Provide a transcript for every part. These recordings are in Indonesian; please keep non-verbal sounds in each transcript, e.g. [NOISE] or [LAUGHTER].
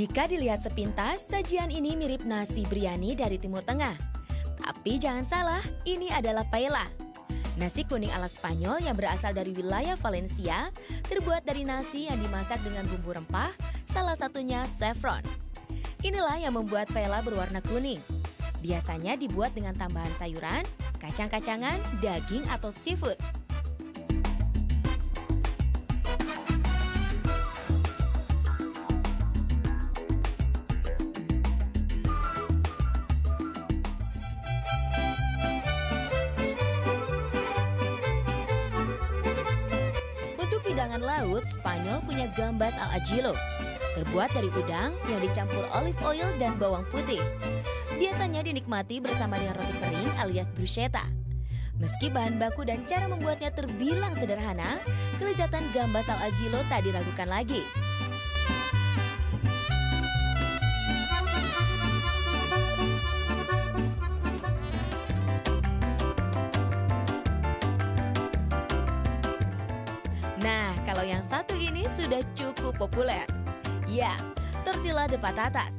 Jika dilihat sepintas, sajian ini mirip nasi biryani dari Timur Tengah. Tapi jangan salah, ini adalah paella. Nasi kuning ala Spanyol yang berasal dari wilayah Valencia, terbuat dari nasi yang dimasak dengan bumbu rempah, salah satunya saffron. Inilah yang membuat paella berwarna kuning. Biasanya dibuat dengan tambahan sayuran, kacang-kacangan, daging atau seafood. laut, Spanyol punya gambas al ajillo, Terbuat dari udang yang dicampur olive oil dan bawang putih. Biasanya dinikmati bersama dengan roti kering alias bruschetta. Meski bahan baku dan cara membuatnya terbilang sederhana, kelezatan gambas al ajillo tak diragukan lagi. populer. Ya, tortilla de patatas.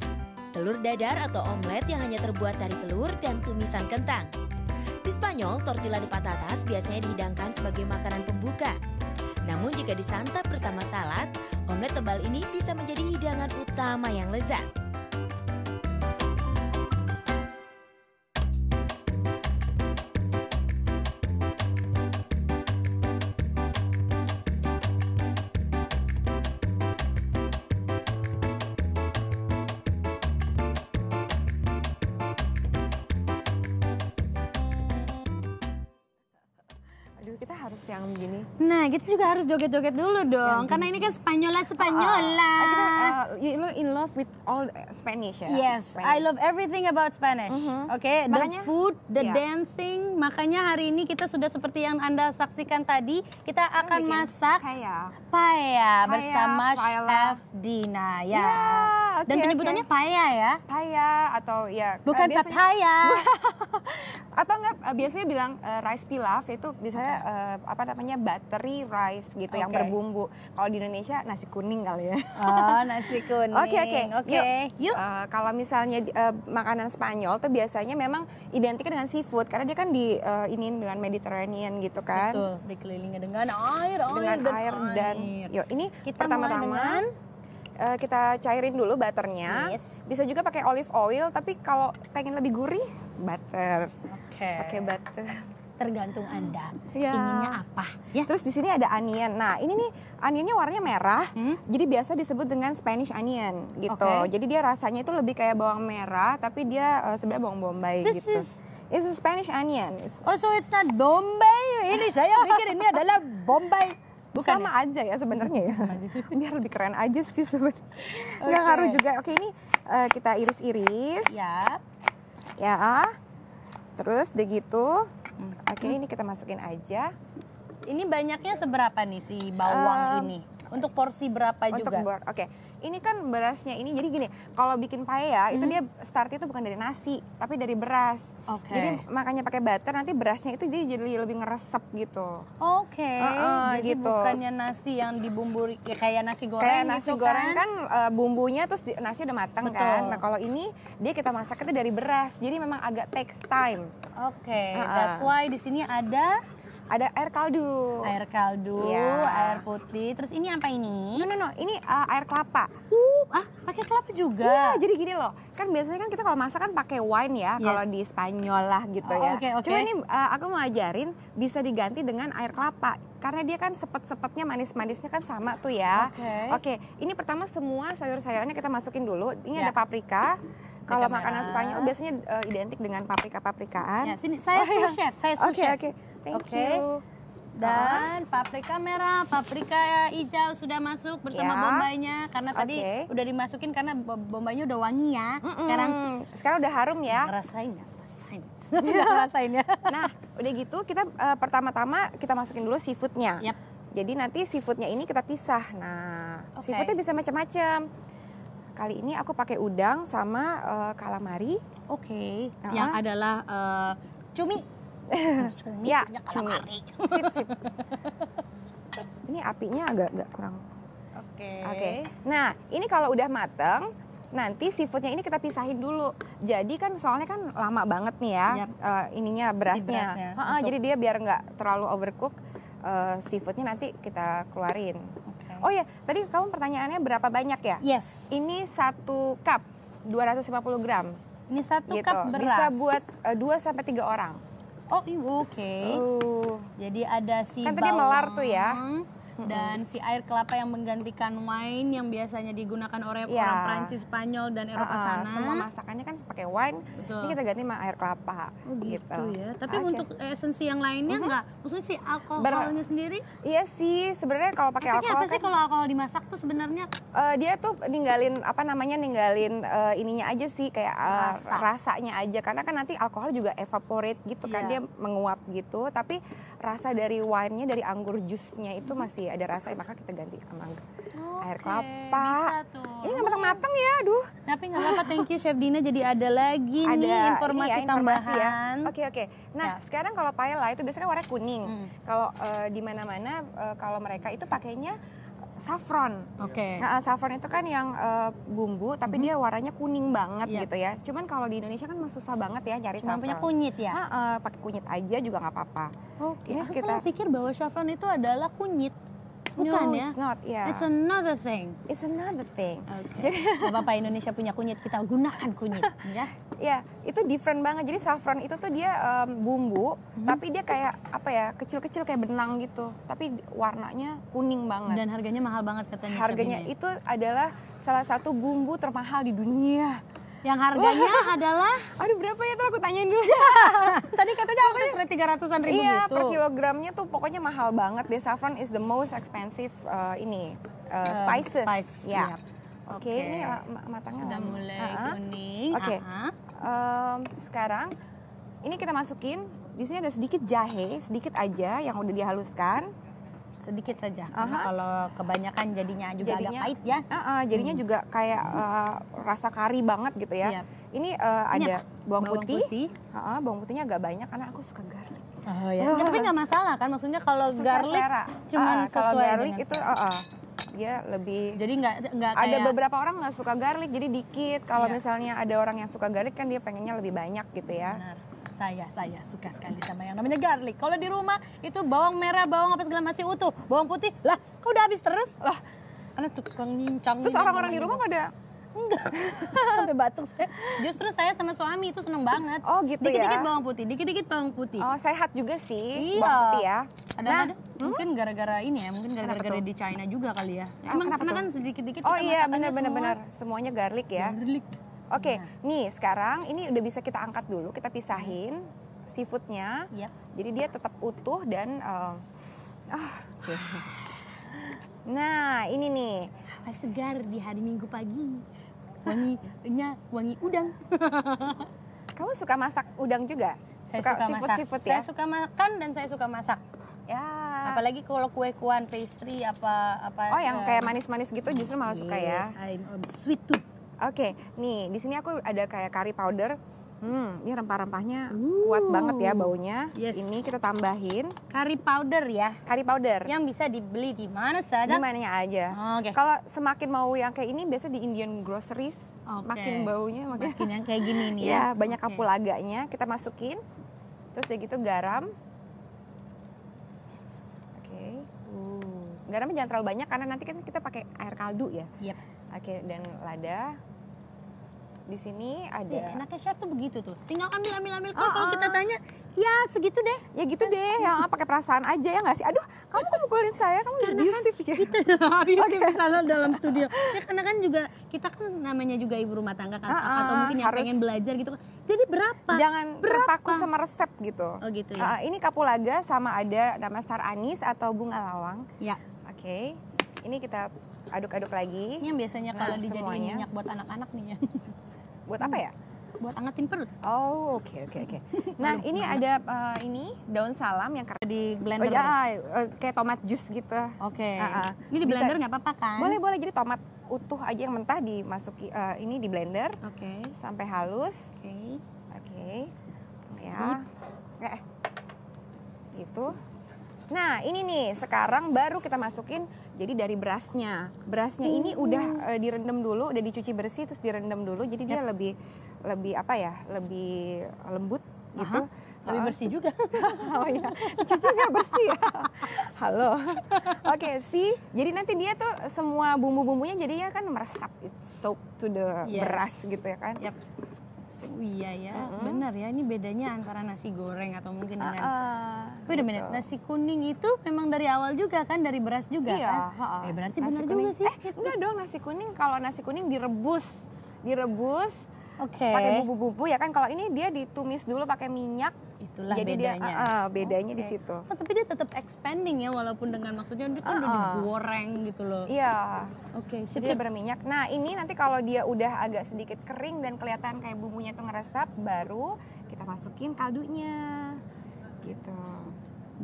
Telur dadar atau omelet yang hanya terbuat dari telur dan tumisan kentang. Di Spanyol, tortilla de patatas biasanya dihidangkan sebagai makanan pembuka. Namun jika disantap bersama salad, omelet tebal ini bisa menjadi hidangan utama yang lezat. kita harus yang begini. Nah, kita juga harus joget-joget dulu dong. Karena ini kan Spanyola Spanyola. Uh, oh. kita, uh, you in love with all Spanish ya. Yes, Spanish. I love everything about Spanish. Mm -hmm. Oke, okay? the food, the yeah. dancing. Makanya hari ini kita sudah seperti yang Anda saksikan tadi, kita akan masak paya. Paya bersama paella. Chef Dina ya. Yeah, okay, Dan penyebutannya okay. paya ya. Paya atau ya eh, bukan uh, biasanya, papaya. [LAUGHS] atau enggak eh, biasanya bilang uh, rice pilaf itu biasanya uh, uh, apa namanya battery rice gitu okay. yang berbumbu. Kalau di Indonesia nasi kuning kali ya. Oh, [LAUGHS] nasi kuning. Oke, oke. Oke. Yuk. Uh, kalau misalnya uh, makanan Spanyol tuh biasanya memang identik dengan seafood karena dia kan di uh, ini dengan Mediterranean gitu kan. Betul, dikelilingi dengan air, air dengan dan air dan air. yuk ini pertama-tama uh, kita cairin dulu butternya. Yes. Bisa juga pakai olive oil, tapi kalau pengen lebih gurih, butter. Oke. Okay. Pakai butter tergantung Anda ya. inginnya apa ya. Terus di sini ada onion. Nah, ini nih onionnya warnanya merah. Hmm? Jadi biasa disebut dengan Spanish onion gitu. Okay. Jadi dia rasanya itu lebih kayak bawang merah tapi dia uh, sebenarnya bawang bombay This gitu. Is... It's a Spanish onion. It's... Oh, so it's not bombay. Ini saya pikir ini adalah bombay. Bukan ya? sama ya? aja ya sebenarnya ya. Biar lebih keren aja sih sebenarnya. Okay. [LAUGHS] Nggak ngaruh juga. Oke, ini uh, kita iris-iris. Ya. Ya. Terus begitu Oke, okay, ini kita masukin aja. Ini banyaknya seberapa nih si bawang um, ini? Untuk porsi berapa untuk juga? Oke. Okay ini kan berasnya ini jadi gini kalau bikin paella ya, hmm. itu dia startnya itu bukan dari nasi tapi dari beras okay. jadi makanya pakai butter nanti berasnya itu jadi jadi lebih ngeresep gitu oke okay. uh -uh, jadi gitu bukannya nasi yang dibumbui ya kayak nasi goreng kayak nasi gitu goreng kan, kan uh, bumbunya terus di, nasi udah matang kan. Betul. kan nah kalau ini dia kita masak itu dari beras jadi memang agak takes time oke okay. uh -uh. that's why di sini ada ada air kaldu. Air kaldu, ya. air putih. Terus ini apa ini? No no no, ini uh, air kelapa. Uh, ah, pakai kelapa juga. Iya, jadi gini loh. Kan biasanya kan kita kalau masak kan pakai wine ya, yes. kalau di Spanyol lah gitu oh, ya. Okay, okay. Cuma ini uh, aku mau ajarin bisa diganti dengan air kelapa karena dia kan sepet-sepetnya manis-manisnya kan sama tuh ya. Oke. Okay. Oke, okay. ini pertama semua sayur-sayurannya kita masukin dulu. Ini ya. ada paprika. Kalau makanan Spanyol biasanya uh, identik dengan paprika-paprikaan. Ya, sini saya oh, iya. sous chef, saya sous chef. Oke, oke. Thank okay. you. Dan paprika merah, paprika hijau sudah masuk bersama ya. bombaynya karena tadi okay. udah dimasukin karena bombaynya udah wangi ya. Mm -mm. Sekarang sekarang udah harum ya. Rasanya udah ngerasain ya. [LAUGHS] Nah, udah gitu kita uh, pertama-tama kita masukin dulu seafoodnya. Yep. Jadi nanti seafoodnya ini kita pisah. Nah, okay. seafoodnya bisa macam-macam. Kali ini aku pakai udang sama uh, kalamari. Oke. Okay. Uh Yang adalah uh, cumi. [LAUGHS] cumi. ya, cumi. Sip, sip. Ini apinya agak-agak kurang Oke. Okay. Oke. Okay. Nah, ini kalau udah mateng, nanti seafoodnya ini kita pisahin dulu. Jadi kan soalnya kan lama banget nih ya yep. uh, eh, ininya berasnya. Jadi, berasnya ha -ha, jadi dia biar nggak terlalu overcook uh, seafoodnya nanti kita keluarin. Okay. Oh ya, tadi kamu pertanyaannya berapa banyak ya? Yes. Ini satu cup 250 gram. Ini satu gitu. cup beras. Bisa buat uh, eh, 2 sampai tiga orang. Oh, iya oke. Okay. Uh. Jadi ada si Kan tadi melar tuh ya. Hmm dan si air kelapa yang menggantikan wine yang biasanya digunakan oleh yeah. orang Prancis, Spanyol dan Eropa uh, sana. Semua masakannya kan pakai wine. Betul. Ini kita ganti sama air kelapa. Oh, gitu, gitu ya. Tapi okay. untuk esensi yang lainnya mm-hmm. enggak? Maksudnya si alkoholnya Ber- sendiri? Iya sih, sebenarnya kalau pakai alkohol apa kan, sih kalau alkohol dimasak tuh sebenarnya uh, dia tuh ninggalin apa namanya ninggalin uh, ininya aja sih kayak uh, rasanya aja karena kan nanti alkohol juga evaporate gitu yeah. kan iya. dia menguap gitu, tapi rasa dari wine-nya dari anggur jusnya itu masih ada rasa ya, maka kita ganti sama okay. air kelapa ini nggak matang-matang ya aduh tapi nggak apa-apa thank you chef Dina jadi ada lagi ada, iya, nih informasi, ya, informasi tambahan oke ya. oke okay, okay. nah ya. sekarang kalau paella itu biasanya warna kuning hmm. kalau uh, di mana-mana uh, kalau mereka itu pakainya saffron. Oke. Okay. Nah, saffron itu kan yang uh, bumbu tapi -hmm. dia warnanya kuning banget ya. gitu ya. Cuman kalau di Indonesia kan masih susah banget ya nyari saffron. punya kunyit ya. Nah, uh, pakai kunyit aja juga nggak apa-apa. Oke. Okay. Ini Aku sekitar pikir bahwa saffron itu adalah kunyit. Bukan no, ya? It's not, yeah. It's another thing. It's another thing. Okay. Jadi [LAUGHS] apa Indonesia punya kunyit, kita gunakan kunyit, [LAUGHS] ya. Ya, itu different banget. Jadi saffron itu tuh dia um, bumbu, hmm. tapi dia kayak apa ya? Kecil-kecil kayak benang gitu. Tapi warnanya kuning banget. Dan harganya mahal banget katanya. Harganya itu adalah salah satu bumbu termahal di dunia yang harganya oh. adalah aduh berapa ya tuh aku tanyain dulu [LAUGHS] tadi katanya aku sampai tiga ratusan ribu iya, gitu per kilogramnya tuh pokoknya mahal banget deh saffron is the most expensive uh, ini uh, uh spices ya yeah. oke okay. okay. ini matangnya udah mulai uh -huh. kuning oke okay. uh -huh. um, sekarang ini kita masukin di sini ada sedikit jahe sedikit aja yang udah dihaluskan sedikit saja uh -huh. karena kalau kebanyakan jadinya juga jadinya, agak pahit ya uh -uh, jadinya hmm. juga kayak uh, rasa kari banget gitu ya yep. Iya. ini uh, ada bawang, bawang putih, putih. Uh -uh, bawang putihnya agak banyak karena aku suka garlic oh iya. ya tapi nggak masalah kan maksudnya kalau garlic selera. cuman uh, kalau garlic itu uh -uh dia lebih jadi nggak nggak ada kayak... beberapa orang nggak suka garlic jadi dikit kalau iya. misalnya ada orang yang suka garlic kan dia pengennya lebih banyak gitu ya Benar saya saya suka sekali sama yang namanya garlic. Kalau di rumah itu bawang merah, bawang apa segala masih utuh, bawang putih lah, kok udah habis terus lah. Karena tukang nyincang. Terus orang-orang di gitu. rumah pada Enggak. [LAUGHS] Sampai batuk saya. Justru saya sama suami itu seneng banget. Oh gitu dikit -dikit ya. Dikit-dikit bawang putih, dikit-dikit bawang putih. Oh sehat juga sih iya. bawang putih ya. Ada nah, ada hmm? mungkin gara-gara ini ya, mungkin gara-gara di China juga kali ya. Oh, Emang kenapa kan sedikit-dikit Oh iya benar-benar semua. semuanya garlic ya. Garlic. Oke, okay, nah. nih sekarang ini udah bisa kita angkat dulu, kita pisahin seafoodnya. Yep. Jadi dia tetap utuh dan uh, oh, Nah, ini nih. segar di hari Minggu pagi. Wanginya wangi udang. [LAUGHS] Kamu suka masak udang juga? Saya suka, suka seafood, masak. Seafood, ya? Saya suka makan dan saya suka masak. Ya. Apalagi kalau kue-kuan, pastry apa apa Oh, yang ya. kayak manis-manis gitu justru malah yes, suka ya. I'm sweet tooth. Oke, okay, nih di sini aku ada kayak kari powder. Hmm, ini rempah-rempahnya kuat banget ya baunya. Yes. Ini kita tambahin Kari powder ya. kari powder. Yang bisa dibeli di mana saja? Di ya aja. Oh, Oke. Okay. Kalau semakin mau yang kayak ini biasa di Indian groceries okay. makin baunya makin, makin yang kayak gini nih [LAUGHS] ya. ya banyak okay. kapulaganya kita masukin. Terus ya gitu garam. Oke. Okay. Uh. Garamnya jangan terlalu banyak karena nanti kan kita pakai air kaldu ya. Yep. Oke, okay, dan lada di sini ada. Ya, enaknya chef tuh begitu tuh. Tinggal ambil ambil ambil. Kalau oh, kalau kita ah, ah. tanya, ya segitu deh. Ya gitu Dan... deh. yang [LAUGHS] pakai perasaan aja ya nggak sih? Aduh, kamu kok mukulin saya? Kamu karena kan ya. Kita gitu, [LAUGHS] abusive okay. dalam studio. Ya, karena kan juga kita kan namanya juga ibu rumah tangga kan uh, uh, atau mungkin yang harus, pengen belajar gitu Jadi berapa? Jangan berapa? terpaku sama resep gitu. Oh gitu ya. Uh, ini kapulaga sama ada nama star anis atau bunga lawang. Ya. Oke. Okay. Ini kita aduk-aduk lagi. Ini yang biasanya kalau dijadiin minyak buat anak-anak nih ya. [LAUGHS] Buat apa ya? Buat angetin perut. Oh, oke okay, oke okay, oke. Okay. [LAUGHS] Nah, Aduh, ini mana? ada uh, ini daun salam yang di blender. Oh, ya, kayak tomat jus gitu. Oke. Okay. Uh, uh. Ah. Ini di blender nggak apa-apa kan? Boleh boleh. Jadi tomat utuh aja yang mentah dimasuki uh, ini di blender. Oke. Okay. Sampai halus. Oke. Okay. Oke. Okay. Ya. Eh. Gitu. Nah, ini nih sekarang baru kita masukin jadi dari berasnya, berasnya hmm. ini udah uh, direndam dulu, udah dicuci bersih terus direndam dulu. Jadi yep. dia lebih lebih apa ya, lebih lembut gitu. Aha, lebih bersih juga. [LAUGHS] oh iya, cuci nggak bersih ya. [LAUGHS] Halo. Oke okay, sih, jadi nanti dia tuh semua bumbu-bumbunya jadi ya kan meresap, it soak to the yes. beras gitu ya kan. Yep sih. Oh, iya ya, mm -hmm. benar ya. Ini bedanya antara nasi goreng atau mungkin dengan. Uh, uh, gitu. Nasi kuning itu memang dari awal juga kan, dari beras juga iya, kan. Uh, uh. Eh berarti benar juga sih. Eh, enggak dong nasi kuning. Kalau nasi kuning direbus, direbus okay. pakai bumbu-bumbu ya kan kalau ini dia ditumis dulu pakai minyak itulah jadi bedanya dia, uh, uh, bedanya okay. di situ oh, tapi dia tetap expanding ya walaupun dengan maksudnya dia kan uh, uh. digoreng gitu loh iya oke okay, dia berminyak nah ini nanti kalau dia udah agak sedikit kering dan kelihatan kayak bumbunya itu ngeresap baru kita masukin kaldunya gitu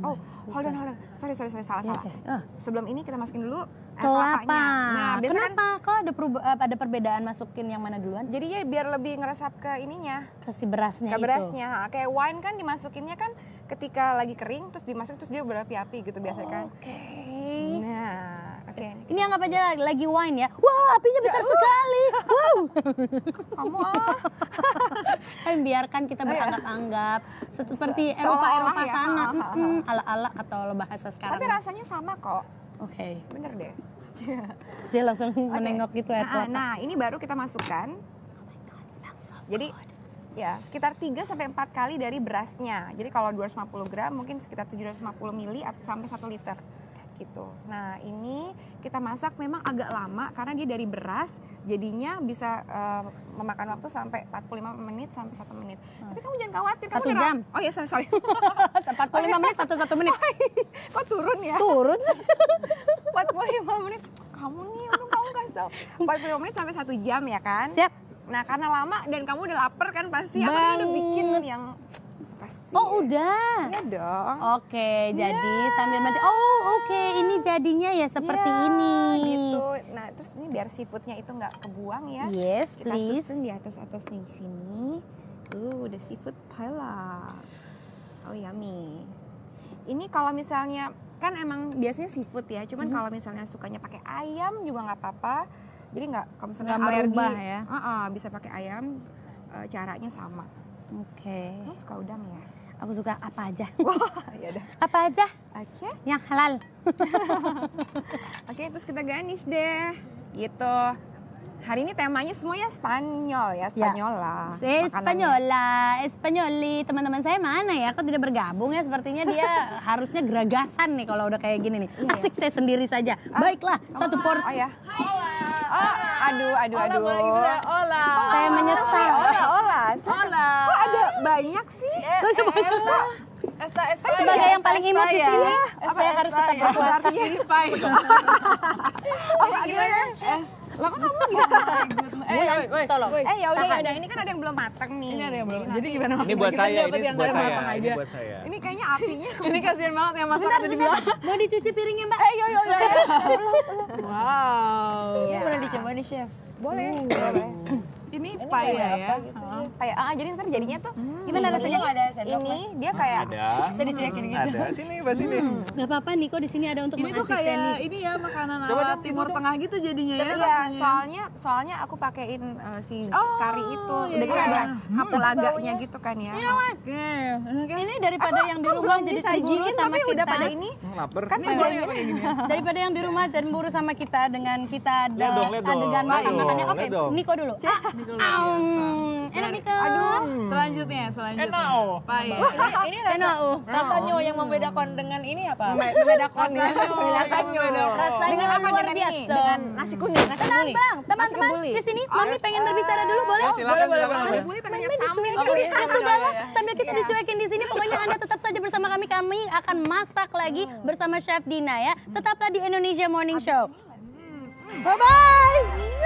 Oh, nah, gitu. hold on, hold on. Sorry, sorry, sorry, salah, iya, salah. Uh. Sebelum ini kita masukin dulu air eh, kelapa. Nah, kan Kenapa? Kan, Kok ada perub- eh, ada perbedaan masukin yang mana duluan? Jadi ya biar lebih ngeresap ke ininya. Ke si berasnya Ke berasnya. Itu. Kayak wine kan dimasukinnya kan ketika lagi kering terus dimasukin terus dia berapi-api gitu biasanya kan. oh, kan. Oke. Okay. Nah, okay. ini anggap aja lagi wine ya wah apinya besar ja, sekali wow kamu ah. Kan biarkan kita oh, iya. beranggap-anggap seperti Eropa Eropa ya. sana ala ala ala atau bahasa sekarang tapi rasanya sama kok oke okay. bener deh Jadi langsung okay. menengok gitu ya nah, nah ini baru kita masukkan oh jadi ya sekitar 3 sampai 4 kali dari berasnya. Jadi kalau 250 gram mungkin sekitar 750 mili sampai 1 liter gitu. Nah ini kita masak memang agak lama karena dia dari beras jadinya bisa uh, memakan waktu sampai 45 menit sampai satu menit. Hmm. Tapi kamu jangan khawatir. Kamu jam? Oh iya sorry. sorry. 45 [LAUGHS] menit satu satu menit. [LAUGHS] Iya. Kok turun ya? Turun. 45 [LAUGHS] menit. Kamu nih untuk kamu kasih tau. 45 menit sampai satu jam ya kan? Siap. Nah karena lama dan kamu udah lapar kan pasti. Kan Bang. Aku udah bikin yang Oh udah. Iya dong. Oke, okay, yeah. jadi iya. sambil mati. Oh oke, okay. ini jadinya ya seperti yeah, ini. Gitu. Nah terus ini biar seafoodnya itu nggak kebuang ya. Yes, Kita please. Kita susun di atas atas nih sini. Uh, udah seafood paella. Oh yummy. Ini kalau misalnya kan emang biasanya seafood ya, cuman mm -hmm. kalau misalnya sukanya pakai ayam juga nggak apa-apa. Jadi nggak kalau misalnya gak alergi, merubah, ya? uh -uh, bisa pakai ayam. Uh, caranya sama. Oke. Okay. Terus udang ya. Aku suka apa aja. [LAUGHS] Wah, iya dah. Apa aja? Oke. Okay. Yang halal. [LAUGHS] Oke, okay, terus kita garnish deh. Gitu. Hari ini temanya semuanya Spanyol ya, Spanyola. Ya. Spanyola, eh, eh, Spanyoli. Teman-teman saya mana ya? Kok tidak bergabung ya? Sepertinya dia [LAUGHS] harusnya geragasan nih kalau udah kayak gini nih. Iya. Asik saya sendiri saja. Ah, Baiklah, satu porsi. Oh, ya. Oh, aduh, aduh, ola, aduh. Ola, ola. Saya menyesal. Ola, ola. Ola. Kok ada banyak sih? Eh, eh, eh, Kok Esta, Esta, ya? sebagai ya, yang paling imut di sini, ya. saya harus tetap ya? berpuasa. Ini pai. [LAUGHS] Oh, gimana? Ya? Lo kok kamu gitu? eh, woy, woy, tolong. Woy, eh ya udah ya udah ini kan ada yang belum mateng nih. Ini ada yang belum. Jadi, gimana Mas? Ini buat kan saya, ini buat saya, ini buat saya. Ini kayaknya apinya. ini kasihan banget yang masak ada di bawah Mau dicuci piringnya, Mbak? Eh, yo yo yo. [LAUGHS] Wow. Boleh dicoba nih, Chef. Boleh. Hmm, boleh ini, ini ya. Gitu ah, ah, jadi ntar jadinya tuh hmm. gimana iya, rasanya? Iya. Ada sendok ini dia ah, kayak ada. [LAUGHS] Tadi hmm. gitu. Ada sini, Mbak sini. Hmm. Gak apa-apa Niko di sini ada untuk ini tuh kayak ini ya makanan Coba ala timur tengah gitu jadinya ya. Iya, soalnya soalnya aku pakein uh, si oh, kari itu. Iya, udah iya. ada kapulaganya hmm, gitu kan ya. Iya, Ini daripada yang di rumah jadi cemburu sama kita. udah pada ini. kan Kan Daripada yang di rumah dan buru sama kita dengan kita ada adegan makan makannya. Oke, Niko dulu. Gitu. Aduh. Selanjutnya, selanjutnya. Enak. Ini, rasa, [LAUGHS] rasanya yang membedakan dengan ini apa? Membedakan ya. [LAUGHS] Gitu. dengan luar biasa. Dengan nasi kuning, nah, Teman-teman, di sini Mami pengen ah. berbicara dulu boleh? Ya, boleh, boleh, boleh. pengen Ya sambil kita iya. dicuekin di sini pokoknya Anda tetap saja bersama kami. Kami akan masak lagi hmm. bersama Chef Dina ya. Tetaplah di Indonesia Morning Show. Bye bye.